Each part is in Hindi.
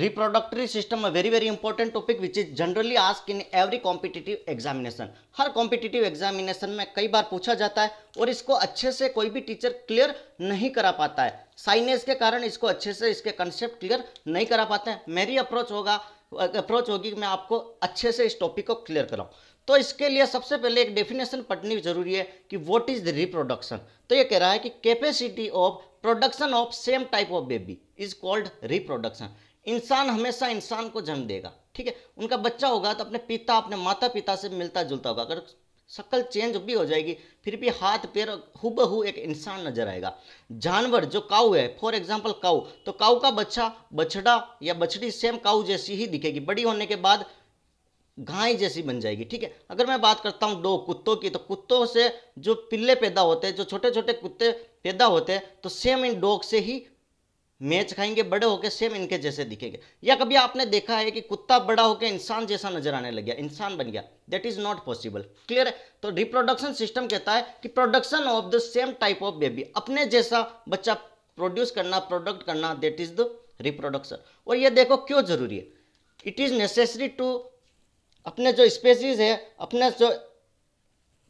reproductive system a very very important topic which is generally ask in every competitive examination हर कॉम्पिटिटिव एग्जामिनेशन में कई बार पूछा जाता है और इसको अच्छे से कोई भी टीचर क्लियर नहीं करा पाता है साइनेस के कारण इसको अच्छे से इसके कंसेप्ट क्लियर नहीं करा पाते हैं मेरी अप्रोच होगा अप्रोच होगी कि मैं आपको अच्छे से इस टॉपिक को क्लियर कराऊँ तो इसके लिए सबसे पहले एक डेफिनेशन पढ़नी जरूरी है कि वॉट इज द रिप्रोडक्शन तो ये कह रहा है कि capacity of production of same type of baby is called reproduction इंसान हमेशा इंसान को जन्म देगा ठीक है उनका बच्चा होगा तो अपने पिता अपने माता पिता से मिलता जुलता होगा अगर शक्ल चेंज भी हो जाएगी फिर भी हाथ पैर हु एक इंसान नजर आएगा जानवर जो काऊ है फॉर एग्जाम्पल काऊ तो काऊ का बच्चा बछड़ा या बछड़ी सेम काऊ जैसी ही दिखेगी बड़ी होने के बाद गाय जैसी बन जाएगी ठीक है अगर मैं बात करता हूँ दो कुत्तों की तो कुत्तों से जो पिल्ले पैदा होते हैं जो छोटे छोटे कुत्ते पैदा होते हैं तो सेम इन डॉग से ही मैच खाएंगे बड़े होकर सेम इनके जैसे दिखेंगे या कभी आपने देखा है कि कुत्ता बड़ा होकर इंसान जैसा नजर आने लग गया इंसान बन गया that is not possible clear है तो रिप्रोडक्शन सिस्टम कहता है कि production of the same type of baby अपने जैसा बच्चा प्रोड्यूस करना प्रोडक्ट करना दैट इज द रिप्रोडक्शन और ये देखो क्यों जरूरी है इट इज नेसेसरी टू अपने जो स्पेसीज है अपने जो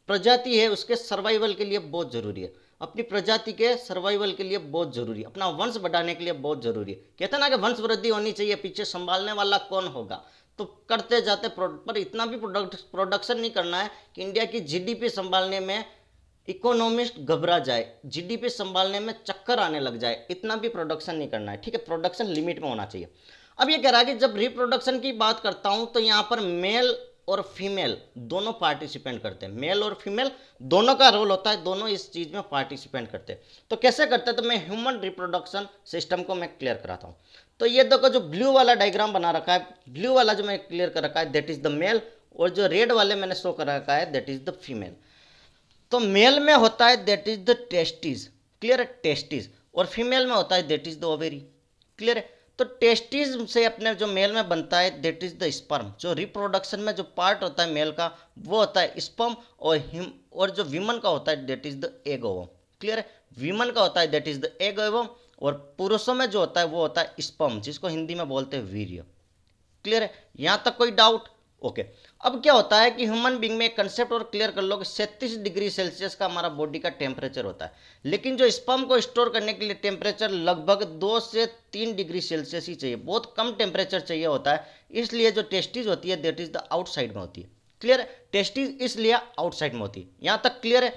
प्रजाति है उसके सर्वाइवल के लिए बहुत जरूरी है अपनी प्रजाति के सर्वाइवल के लिए बहुत जरूरी है अपना वंश बढ़ाने के लिए बहुत जरूरी है कहते ना कि वंश वृद्धि होनी चाहिए पीछे संभालने वाला कौन होगा तो करते जाते पर इतना भी प्रोडक्ट प्रोडक्शन नहीं करना है कि इंडिया की जीडीपी संभालने में इकोनॉमिस्ट घबरा जाए जीडीपी संभालने में चक्कर आने लग जाए इतना भी प्रोडक्शन नहीं करना है ठीक है प्रोडक्शन लिमिट में होना चाहिए अब ये कह रहा है कि जब रिप्रोडक्शन की बात करता हूँ तो यहाँ पर मेल और फीमेल दोनों पार्टिसिपेंट करते हैं मेल और फीमेल दोनों का रोल होता है दोनों इस चीज़ में पार्टिसिपेंट करते हैं तो कैसे करते हैं तो मैं ह्यूमन रिप्रोडक्शन सिस्टम को मैं क्लियर कराता हूं तो ये देखो जो ब्लू वाला डायग्राम बना रखा है ब्लू वाला जो मैं क्लियर कर रखा है दैट इज़ द मेल और जो रेड वाले मैंने शो कर रखा है दैट इज़ द फीमेल तो मेल में होता है that is the testis clear है टेस्टिज और फीमेल में होता है that is the ovary clear है तो टेस्टिस से अपने जो मेल में बनता है देट इज़ द स्पर्म जो रिप्रोडक्शन में जो पार्ट होता है मेल का वो होता है स्पर्म और हिम और जो विमन का होता है that is the egg ovum clear है विमन का होता है that is the egg ovum और पुरुषों में जो होता है वो होता है स्पर्म जिसको हिंदी में बोलते हैं वीर्य क्लियर है यहाँ तक कोई डाउट ओके अब क्या होता है कि ह्यूमन बींग में कंसेप्ट और क्लियर कर लो कि सैंतीस डिग्री सेल्सियस का हमारा बॉडी का टेम्परेचर होता है लेकिन जो स्पम को स्टोर करने के लिए टेम्परेचर लगभग दो से तीन डिग्री सेल्सियस ही चाहिए बहुत कम टेम्परेचर चाहिए होता है इसलिए जो टेस्टीज होती है देट इज द आउटसाइड में होती है क्लियर है इसलिए आउटसाइड में होती है यहाँ तक क्लियर है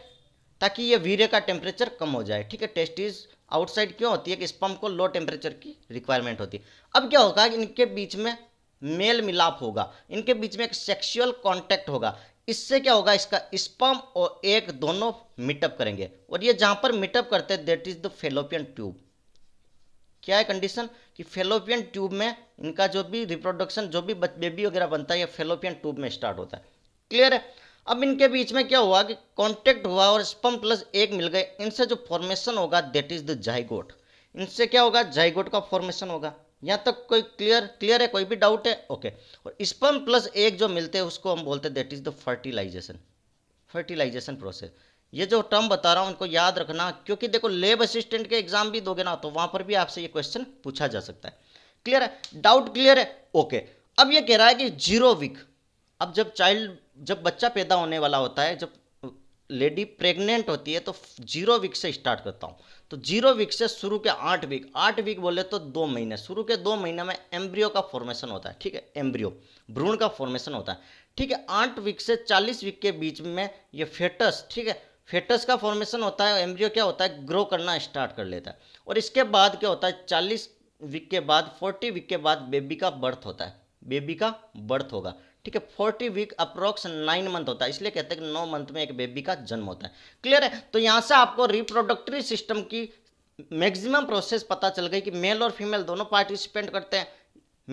ताकि ये वीरे का टेम्परेचर कम हो जाए ठीक है टेस्टिज आउटसाइड क्यों होती है कि स्पम को लो टेम्परेचर की रिक्वायरमेंट होती है अब क्या होगा इनके बीच में मेल मिलाप होगा इनके बीच में एक सेक्सुअल कॉन्टैक्ट होगा इससे क्या होगा इसका स्पम और एक दोनों मीटअप करेंगे और ये जहां पर मीटअप करते हैं that is the fallopian tube क्या है कंडीशन कि फेलोपियन ट्यूब में इनका जो भी रिप्रोडक्शन जो भी बेबी वगैरह बनता है ये फेलोपियन ट्यूब में स्टार्ट होता है क्लियर है अब इनके बीच में क्या हुआ कि कॉन्टेक्ट हुआ और स्पम प्लस एक मिल गए इनसे जो फॉर्मेशन होगा देट इज द जाइगोट इनसे क्या होगा जाइगोट का फॉर्मेशन होगा यहाँ तक तो कोई क्लियर क्लियर है कोई भी डाउट है ओके और स्पम प्लस एक जो मिलते हैं उसको हम बोलते हैं that is the fertilization fertilization process ये जो टर्म बता रहा हूँ उनको याद रखना क्योंकि देखो लेब असिस्टेंट के एग्जाम भी दोगे ना तो वहाँ पर भी आपसे ये क्वेश्चन पूछा जा सकता है क्लियर है डाउट क्लियर है ओके अब ये कह रहा है कि जीरो वीक अब जब चाइल्ड जब बच्चा पैदा होने वाला होता है जब लेडी प्रेग्नेंट होती है तो जीरो वीक से स्टार्ट करता हूँ तो जीरो वीक से शुरू के आठ वीक आठ वीक बोले तो दो महीने शुरू के दो महीने में एम्ब्रियो का फॉर्मेशन होता है ठीक है एम्ब्रियो भ्रूण का फॉर्मेशन होता है ठीक है आठ वीक से चालीस वीक के बीच में ये फेटस ठीक है फेटस का फॉर्मेशन होता है एम्ब्रियो क्या होता है ग्रो करना स्टार्ट कर लेता है और इसके बाद क्या होता है चालीस वीक के बाद फोर्टी वीक के बाद बेबी का बर्थ होता है बेबी का बर्थ होगा ठीक है forty week approx nine month होता है इसलिए कहते हैं कि नौ मंथ में एक बेबी का जन्म होता है क्लियर है तो यहाँ से आपको रिप्रोडक्टरी सिस्टम की मैक्सिमम प्रोसेस पता चल गई कि मेल और फीमेल दोनों पार्टिसिपेंट करते हैं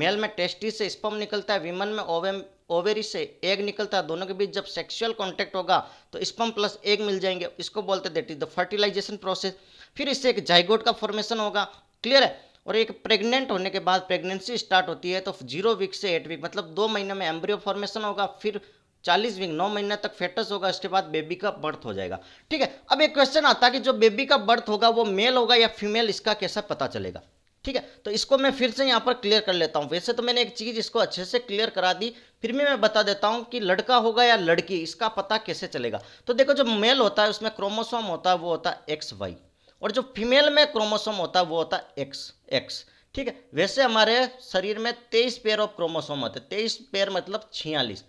मेल में टेस्टी से स्पम निकलता है विमन में ओवे ओवेरी से एग निकलता है दोनों के बीच जब सेक्सुअल कांटेक्ट होगा तो स्पम प्लस एग मिल जाएंगे इसको बोलते हैं that is the fertilization process फिर इससे एक जाइगोट का फॉर्मेशन होगा क्लियर है और एक प्रेग्नेंट होने के बाद प्रेगनेंसी स्टार्ट होती है तो जीरो वीक से एट वीक मतलब दो महीने में एम्ब्रियो फॉर्मेशन होगा फिर चालीस वीक नौ महीने तक फेटस होगा उसके बाद बेबी का बर्थ हो जाएगा ठीक है अब एक क्वेश्चन आता है कि जो बेबी का बर्थ होगा वो मेल होगा या फीमेल इसका कैसा पता चलेगा ठीक है तो इसको मैं फिर से यहाँ पर क्लियर कर लेता हूँ वैसे तो मैंने एक चीज़ इसको अच्छे से क्लियर करा दी फिर भी मैं बता देता हूँ कि लड़का होगा या लड़की इसका पता कैसे चलेगा तो देखो जो मेल होता है उसमें क्रोमोसोम होता है वो होता है एक्स वाई और जो फीमेल में क्रोमोसोम होता है वो होता है एक्स एक्स ठीक है वैसे हमारे शरीर में तेईस पेयर ऑफ क्रोमोसोम होते हैं तेईस पेयर मतलब छियालीस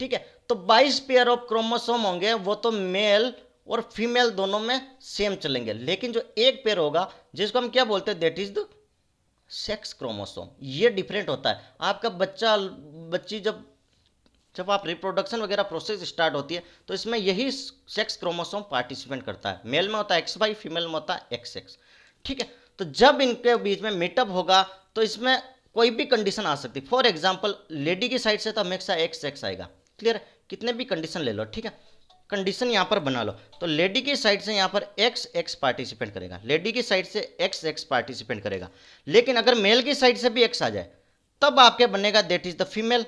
ठीक है तो बाईस पेयर ऑफ क्रोमोसोम होंगे वो तो मेल और फीमेल दोनों में सेम चलेंगे लेकिन जो एक पेयर होगा जिसको हम क्या बोलते हैं that is the sex chromosome ये डिफरेंट होता है आपका बच्चा बच्ची जब जब आप रिप्रोडक्शन वगैरह प्रोसेस स्टार्ट होती है तो इसमें यही सेक्स क्रोमोसोम पार्टिसिपेंट करता है मेल में होता है एक्स वाई फीमेल में होता है एक्स एक्स ठीक है तो जब इनके बीच में मीटअप होगा तो इसमें कोई भी कंडीशन आ सकती फॉर एग्जाम्पल लेडी की साइड से तो हमेशा एक्स एक्स आएगा क्लियर कितने भी कंडीशन ले लो ठीक है कंडीशन यहाँ पर बना लो तो लेडी की साइड से यहाँ पर एक्स एक्स पार्टिसिपेंट करेगा लेडी की साइड से एक्स एक्स पार्टिसिपेंट करेगा लेकिन अगर मेल की साइड से भी एक्स आ जाए तब आपके बनेगा that is the female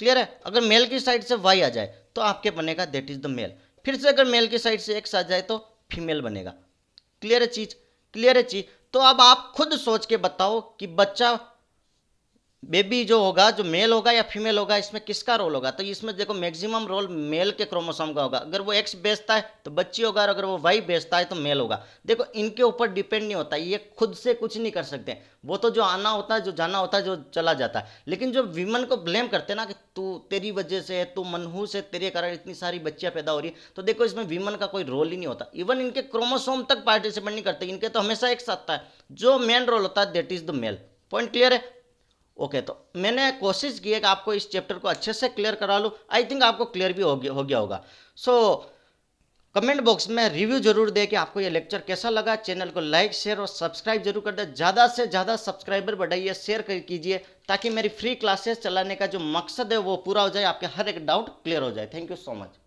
clear है अगर मेल की साइड से वाई आ जाए तो आपके बनेगा देट इज द मेल फिर से अगर मेल की साइड से एक्स आ जाए तो फीमेल बनेगा क्लियर है चीज क्लियर है चीज तो अब आप खुद सोच के बताओ कि बच्चा बेबी जो होगा जो मेल होगा या फीमेल होगा इसमें किसका रोल होगा तो इसमें देखो मैक्सिमम रोल मेल के क्रोमोसोम का होगा अगर वो एक्स बेचता है तो बच्ची होगा और अगर वो वाई बेचता है तो मेल होगा देखो इनके ऊपर डिपेंड नहीं होता ये खुद से कुछ नहीं कर सकते वो तो जो आना होता है जो जाना होता है जो चला जाता है लेकिन जो वीमन को ब्लेम करते ना कि तू तेरी वजह से है तू मनहू से तेरे कारण इतनी सारी बच्चियाँ पैदा हो रही है तो देखो इसमें वीमन का कोई रोल ही नहीं होता इवन इनके क्रोमोसोम तक पार्टिसिपेट नहीं करते इनके तो हमेशा एक साथ है जो मेन रोल होता है that is the male point clear है ओके तो मैंने कोशिश की है कि आपको इस चैप्टर को अच्छे से क्लियर करा लूँ आई थिंक आपको क्लियर भी हो गया हो गया होगा सो कमेंट बॉक्स में रिव्यू जरूर दे कि आपको ये लेक्चर कैसा लगा चैनल को लाइक शेयर और सब्सक्राइब जरूर कर दें ज़्यादा से ज़्यादा सब्सक्राइबर बढ़ाइए शेयर कीजिए ताकि मेरी फ्री क्लासेस चलाने का जो मकसद है वो पूरा हो जाए आपके हर एक डाउट क्लियर हो जाए थैंक यू सो मच